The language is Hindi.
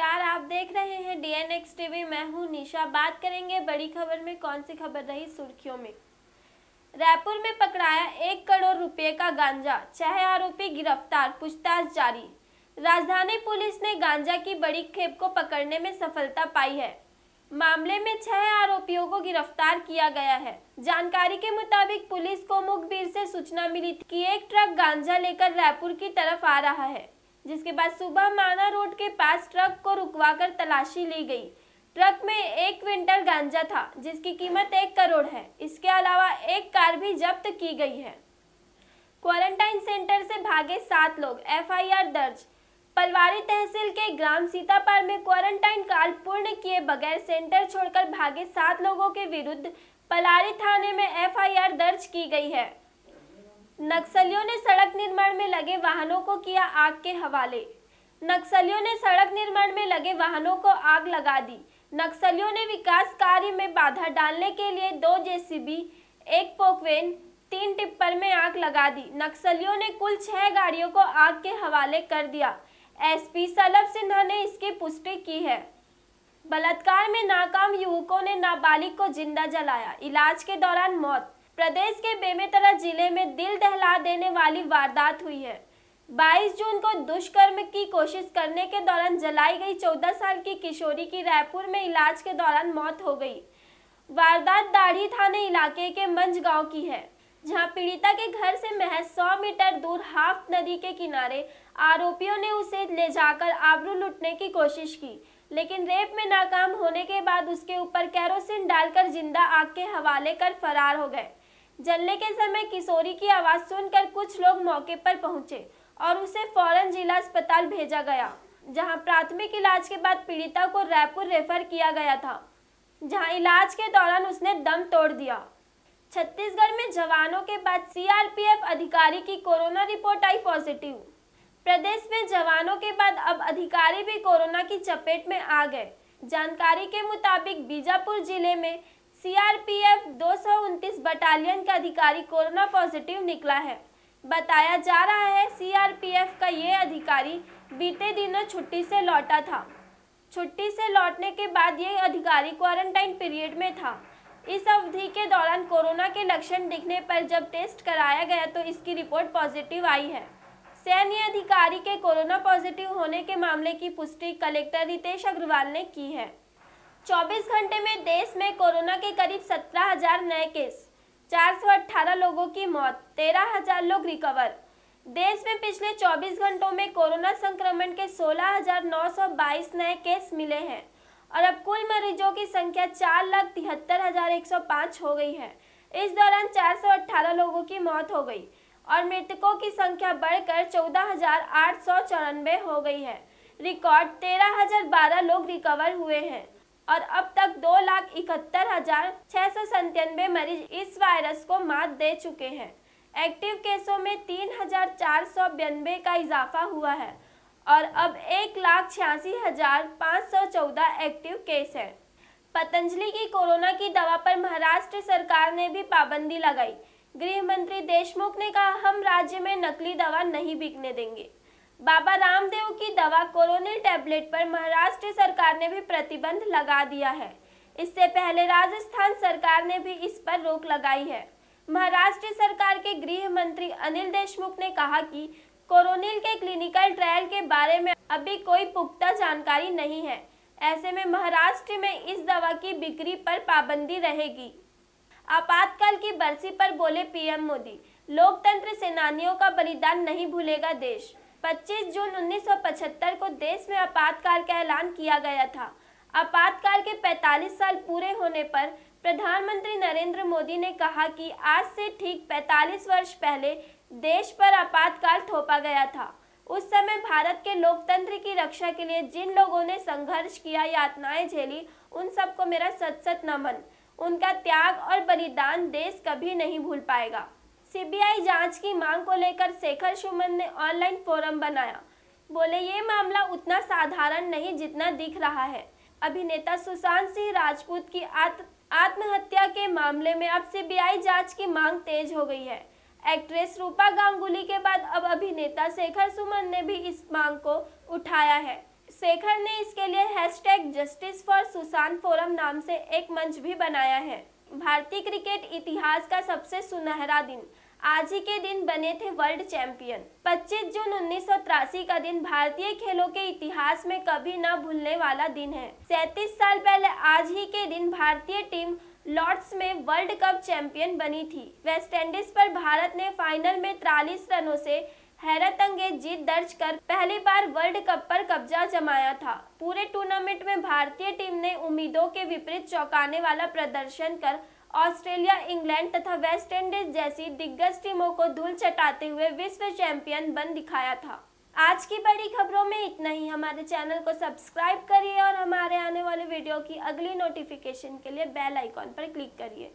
नमस्कार आप देख रहे हैं डीएनएक्स टीवी मैं हूं निशा बात करेंगे बड़ी खबर में कौन सी खबर रही सुर्खियों में रायपुर में पकड़ाया एक करोड़ रुपए का गांजा छह आरोपी गिरफ्तार पूछताछ जारी राजधानी पुलिस ने गांजा की बड़ी खेप को पकड़ने में सफलता पाई है मामले में छह आरोपियों को गिरफ्तार किया गया है जानकारी के मुताबिक पुलिस को मुखबिर से सूचना मिली कि एक ट्रक गांजा लेकर रायपुर की तरफ आ रहा है जिसके बाद सुबह माना रोड के पास ट्रक को रुकवाकर तलाशी ली गई ट्रक में एक क्विंटल गांजा था जिसकी कीमत एक करोड़ है इसके अलावा एक कार भी जब्त की गई है क्वारंटाइन सेंटर से भागे सात लोग एफआईआर दर्ज पलवारी तहसील के ग्राम सीतापार में क्वारंटाइन काल पूर्ण किए बगैर सेंटर छोड़कर भागे सात लोगों के विरुद्ध पलारी थाने में एफआईआर दर्ज की गई है नक्सलियों ने सड़क निर्माण में लगे वाहनों को किया आग के हवाले नक्सलियों ने सड़क निर्माण में लगे वाहनों को आग लगा दी नक्सलियों ने विकास कार्य में बाधा डालने के लिए दो जेसीबी एक पोकवेन तीन टिप्पर में आग लगा दी नक्सलियों ने कुल छह गाड़ियों को आग के हवाले कर दिया एसपी सलभ सिन्हा ने इसकी पुष्टि की है बलात्कार में नाकाम युवकों ने नाबालिग को जिंदा जलाया इलाज के दौरान मौत प्रदेश के बेमेतरा जिले में दिल दहला देने वाली वारदात हुई है 22 जून को दुष्कर्म की कोशिश करने के दौरान जलाई गई 14 साल की किशोरी की रायपुर में इलाज के दौरान मौत हो गई वारदात दाढ़ी थाने इलाके के मंज गांव की है जहां पीड़िता के घर से महज 100 मीटर दूर हाफ नदी के किनारे आरोपियों ने उसे ले जाकर आबरू लुटने की कोशिश की लेकिन रेप में नाकाम होने के बाद उसके ऊपर कैरोसिन डालकर जिंदा आग के हवाले कर फरार हो गए जलने के समय किशोरी की आवाज़ सुनकर कुछ लोग मौके पर पहुंचे और उसे फौरन जिला अस्पताल भेजा गया जहां प्राथमिक इलाज के बाद पीड़िता को रायपुर रेफर किया गया था जहां इलाज के दौरान उसने दम तोड़ दिया छत्तीसगढ़ में जवानों के बाद सीआरपीएफ अधिकारी की कोरोना रिपोर्ट आई पॉजिटिव प्रदेश में जवानों के बाद अब अधिकारी भी कोरोना की चपेट में आ गए जानकारी के मुताबिक बीजापुर जिले में सीआरपीएफ दो बटालियन का अधिकारी कोरोना पॉजिटिव निकला है बताया जा रहा है सीआरपीएफ का ये अधिकारी बीते दिनों छुट्टी से लौटा था छुट्टी से लौटने के बाद ये अधिकारी क्वारंटाइन पीरियड में था इस अवधि के दौरान कोरोना के लक्षण दिखने पर जब टेस्ट कराया गया तो इसकी रिपोर्ट पॉजिटिव आई है सैन्य अधिकारी के कोरोना पॉजिटिव होने के मामले की पुष्टि कलेक्टर रितेश अग्रवाल ने की है 24 घंटे में देश में कोरोना के करीब 17,000 नए केस अठारह लोगों की मौत 13,000 लोग रिकवर देश में पिछले 24 घंटों में कोरोना संक्रमण के 16,922 नए केस मिले हैं और अब कुल मरीजों की संख्या चार लाख तिहत्तर हजार एक सौ पाँच हो गई है इस दौरान चार सौ अठारह लोगों की मौत हो गई और मृतकों की संख्या बढ़कर चौदह हजार आठ सौ चौरानवे हो गई है रिकॉर्ड तेरह हजार बारह लोग रिकवर हुए हैं और अब तक दो लाख इकहत्तर हजार छह सौ संतानवे मरीज इस वायरस को मात दे चुके हैं एक्टिव केसों में तीन हजार चार सौ बयानबे का इजाफा हुआ है और अब एक लाख छियासी हजार पाँच सौ चौदह एक्टिव केस हैं पतंजलि की कोरोना की दवा पर महाराष्ट्र सरकार ने भी पाबंदी लगाई गृह मंत्री देशमुख ने कहा हम राज्य में नकली दवा नहीं बिकने देंगे बाबा रामदेव की दवा कोरोनिल टैबलेट पर महाराष्ट्र सरकार ने भी प्रतिबंध लगा दिया है इससे पहले राजस्थान सरकार ने भी इस पर रोक लगाई है महाराष्ट्र सरकार के गृह मंत्री अनिल देशमुख ने कहा कि कोरोनिल के क्लिनिकल ट्रायल के बारे में अभी कोई पुख्ता जानकारी नहीं है ऐसे में महाराष्ट्र में इस दवा की बिक्री पर पाबंदी रहेगी आपातकाल की बरसी पर बोले पीएम मोदी लोकतंत्र सेनानियों का बलिदान नहीं भूलेगा देश 25 जून 1975 को देश में आपातकाल का ऐलान किया गया था आपातकाल के 45 साल पूरे होने पर प्रधानमंत्री नरेंद्र मोदी ने कहा कि आज से ठीक 45 वर्ष पहले देश पर आपातकाल थोपा गया था उस समय भारत के लोकतंत्र की रक्षा के लिए जिन लोगों ने संघर्ष किया यातनाएं झेली उन सबको मेरा सत सत नमन उनका त्याग और बलिदान देश कभी नहीं भूल पाएगा सीबीआई जांच की मांग को लेकर शेखर सुमन ने ऑनलाइन फोरम बनाया बोले ये मामला उतना साधारण नहीं जितना दिख रहा है अभिनेता सुशांत सिंह राजपूत की आत्म आत्महत्या के मामले में अब सीबीआई जांच की मांग तेज हो गई है एक्ट्रेस रूपा गांगुली के बाद अब अभिनेता शेखर सुमन ने भी इस मांग को उठाया है शेखर ने इसके लिए hashtag justice for Sushant forum नाम से एक मंच भी बनाया है भारतीय क्रिकेट इतिहास का सबसे सुनहरा दिन आज ही के दिन बने थे वर्ल्ड चैंपियन 25 जून उन्नीस का दिन भारतीय खेलों के इतिहास में कभी न भूलने वाला दिन है सैतीस साल पहले आज ही के दिन भारतीय टीम लॉर्ड्स में वर्ल्ड कप चैंपियन बनी थी वेस्टइंडीज पर भारत ने फाइनल में 43 रनों से हैरत अंगेज जीत दर्ज कर पहली बार वर्ल्ड कप पर कब्जा जमाया था पूरे टूर्नामेंट में भारतीय टीम ने उम्मीदों के विपरीत चौंकाने वाला प्रदर्शन कर ऑस्ट्रेलिया इंग्लैंड तथा वेस्ट इंडीज जैसी दिग्गज टीमों को धूल चटाते हुए विश्व चैंपियन बन दिखाया था आज की बड़ी खबरों में इतना ही हमारे चैनल को सब्सक्राइब करिए और हमारे आने वाले वीडियो की अगली नोटिफिकेशन के लिए बेल आइकॉन पर क्लिक करिए